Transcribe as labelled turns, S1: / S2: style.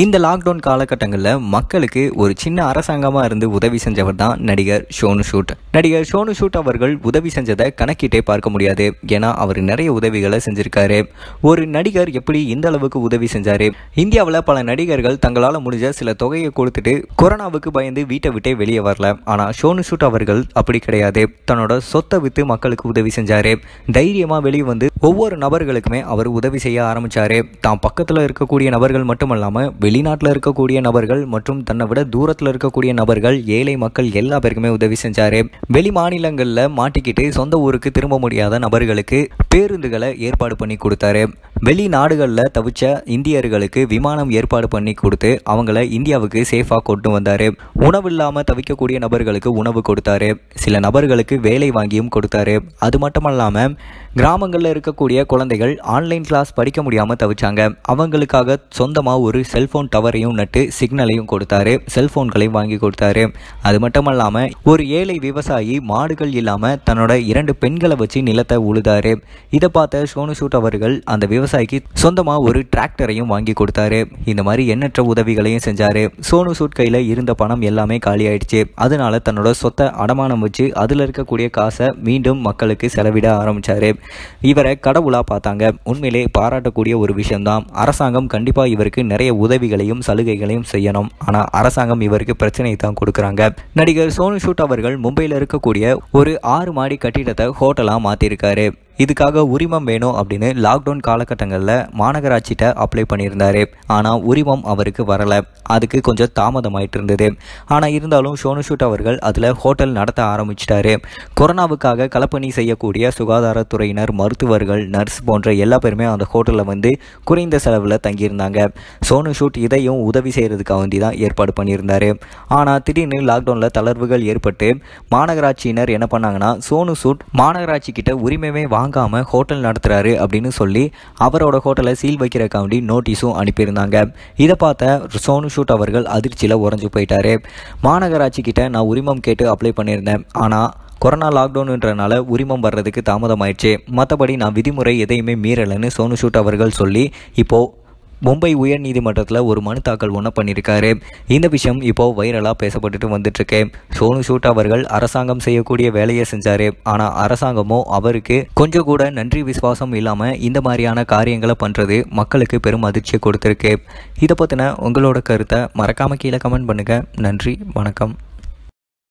S1: இந்த லாக்டவுன் காலகட்டங்களில் மக்களுக்கு ஒரு சின்ன அரசாங்கமாக இருந்து உதவி செஞ்சவர் தான் நடிகர் ஷோனு ஷூட் நடிகர் ஷோனு ஷூட் அவர்கள் உதவி செஞ்சதை கணக்கிட்டே பார்க்க முடியாது ஏன்னா அவர் நிறைய உதவிகளை செஞ்சிருக்காரு ஒரு நடிகர் எப்படி இந்த அளவுக்கு உதவி செஞ்சாரு இந்தியாவில் பல நடிகர்கள் தங்களால் முடிஞ்ச சில தொகையை கொடுத்துட்டு கொரோனாவுக்கு பயந்து வீட்டை விட்டே வெளியே வரல ஆனால் ஷோனு ஷூட் அவர்கள் அப்படி கிடையாது தன்னோட சொத்தை விற்று மக்களுக்கு உதவி செஞ்சாரு தைரியமாக வெளியே வந்து ஒவ்வொரு நபர்களுக்குமே அவர் உதவி செய்ய ஆரம்பிச்சாரு தான் பக்கத்தில் இருக்கக்கூடிய நபர்கள் மட்டுமல்லாமல் வெளிநாட்டில் இருக்கக்கூடிய நபர்கள் மற்றும் தன்னை விட தூரத்தில் இருக்கக்கூடிய நபர்கள் ஏழை மக்கள் எல்லா பேருக்குமே உதவி செஞ்சார் வெளி மாநிலங்களில் மாட்டிக்கிட்டு சொந்த ஊருக்கு திரும்ப முடியாத நபர்களுக்கு பேருந்துகளை ஏற்பாடு பண்ணி கொடுத்தாரு வெளிநாடுகளில் தவிச்ச இந்தியர்களுக்கு விமானம் ஏற்பாடு பண்ணி கொடுத்து அவங்கள இந்தியாவுக்கு சேஃபாக கொண்டு வந்தார் உணவு இல்லாமல் தவிக்கக்கூடிய நபர்களுக்கு உணவு கொடுத்தாரு சில நபர்களுக்கு வேலை வாங்கியும் கொடுத்தாரு அது மட்டும் இல்லாமல் கிராமங்களில் இருக்கக்கூடிய குழந்தைகள் ஆன்லைன் கிளாஸ் படிக்க முடியாமல் தவிச்சாங்க அவங்களுக்காக சொந்தமாக ஒரு செல்ஃபோன் டவரையும் நட்டு சிக்னலையும் கொடுத்தாரு செல்ஃபோன்களையும் வாங்கி கொடுத்தாரு அது மட்டும் இல்லாமல் ஒரு ஏழை விவசாயி மாடுகள் இல்லாமல் தன்னோட இரண்டு பெண்களை வச்சு நிலத்தை உழுதாரு இதை பார்த்த சோனு சூட் அவர்கள் அந்த விவசாயிக்கு சொந்தமாக ஒரு டிராக்டரையும் வாங்கி கொடுத்தாரு இந்த மாதிரி எண்ணற்ற உதவிகளையும் செஞ்சாரு சோனு சூட் கையில் இருந்த பணம் எல்லாமே காலி ஆயிடுச்சு அதனால தன்னோட சொத்தை அடமானம் வச்சு அதில் இருக்கக்கூடிய காசை மீண்டும் மக்களுக்கு செலவிட ஆரம்பிச்சாரு இவரை கடவுளாக பார்த்தாங்க உண்மையிலே பாராட்டக்கூடிய ஒரு விஷயம்தான் அரசாங்கம் கண்டிப்பாக இவருக்கு நிறைய உதவிகளையும் சலுகைகளையும் செய்யணும் ஆனால் அரசாங்கம் இவருக்கு பிரச்சனையை தான் கொடுக்குறாங்க நடிகர் சோனு ஷூட் அவர்கள் மும்பையில் இருக்கக்கூடிய ஒரு ஆறு மாடி கட்டிடத்தை ஹோட்டலாக மாற்றிருக்காரு இதுக்காக உரிமம் வேணும் அப்படின்னு லாக்டவுன் காலகட்டங்களில் மாநகராட்சிகிட்ட அப்ளை பண்ணியிருந்தார் ஆனால் உரிமம் அவருக்கு வரலை அதுக்கு கொஞ்சம் தாமதமாயிட்டு இருந்தது ஆனால் இருந்தாலும் சோனுஷூட் அவர்கள் அதில் ஹோட்டல் நடத்த ஆரம்பிச்சிட்டாரு கொரோனாவுக்காக களப்பணி செய்யக்கூடிய சுகாதாரத்துறையினர் மருத்துவர்கள் நர்ஸ் போன்ற எல்லா பேருமே அந்த ஹோட்டலில் வந்து குறைந்த செலவில் தங்கியிருந்தாங்க சோனுஷூட் ஷூட் இதையும் உதவி செய்கிறதுக்காக வந்தி தான் ஏற்பாடு பண்ணியிருந்தார் ஆனால் திடீர்னு லாக்டவுனில் தளர்வுகள் ஏற்பட்டு மாநகராட்சியினர் என்ன பண்ணாங்கன்னா சோனு சூட் மாநகராட்சி கிட்ட உரிமையே வாங்க வாங்காமல் ஹோட்டல் நடத்துகிறாரு அப்படின்னு சொல்லி அவரோட ஹோட்டலை சீல் வைக்கிறக்காண்டி நோட்டீஸும் அனுப்பியிருந்தாங்க இதை பார்த்த சோனு ஷூட் அவர்கள் அதிர்ச்சியில் உறைஞ்சு போயிட்டாரு மாநகராட்சி கிட்ட நான் உரிமம் கேட்டு அப்ளை பண்ணியிருந்தேன் ஆனால் கொரோனா லாக்டவுனுன்றனால உரிமம் வர்றதுக்கு தாமதமாயிடுச்சு மற்றபடி நான் விதிமுறை எதையுமே மீறலைன்னு சோனு ஷூட் அவர்கள் சொல்லி இப்போது மும்பை உயர்நீதிமன்றத்தில் ஒரு மனு தாக்கல் ஒன்று பண்ணியிருக்காரு இந்த விஷயம் இப்போது வைரலாக பேசப்பட்டுட்டு வந்துட்டுருக்கு சோனு சூட் அவர்கள் அரசாங்கம் செய்யக்கூடிய வேலையை செஞ்சார் ஆனால் அரசாங்கமோ அவருக்கு கொஞ்சம் கூட நன்றி விசுவாசம் இல்லாமல் இந்த மாதிரியான காரியங்களை பண்ணுறது மக்களுக்கு பெரும் அதிர்ச்சியை கொடுத்துருக்கு இதை பற்றின உங்களோட கருத்தை மறக்காமல் கீழே கமெண்ட் பண்ணுங்கள் நன்றி வணக்கம்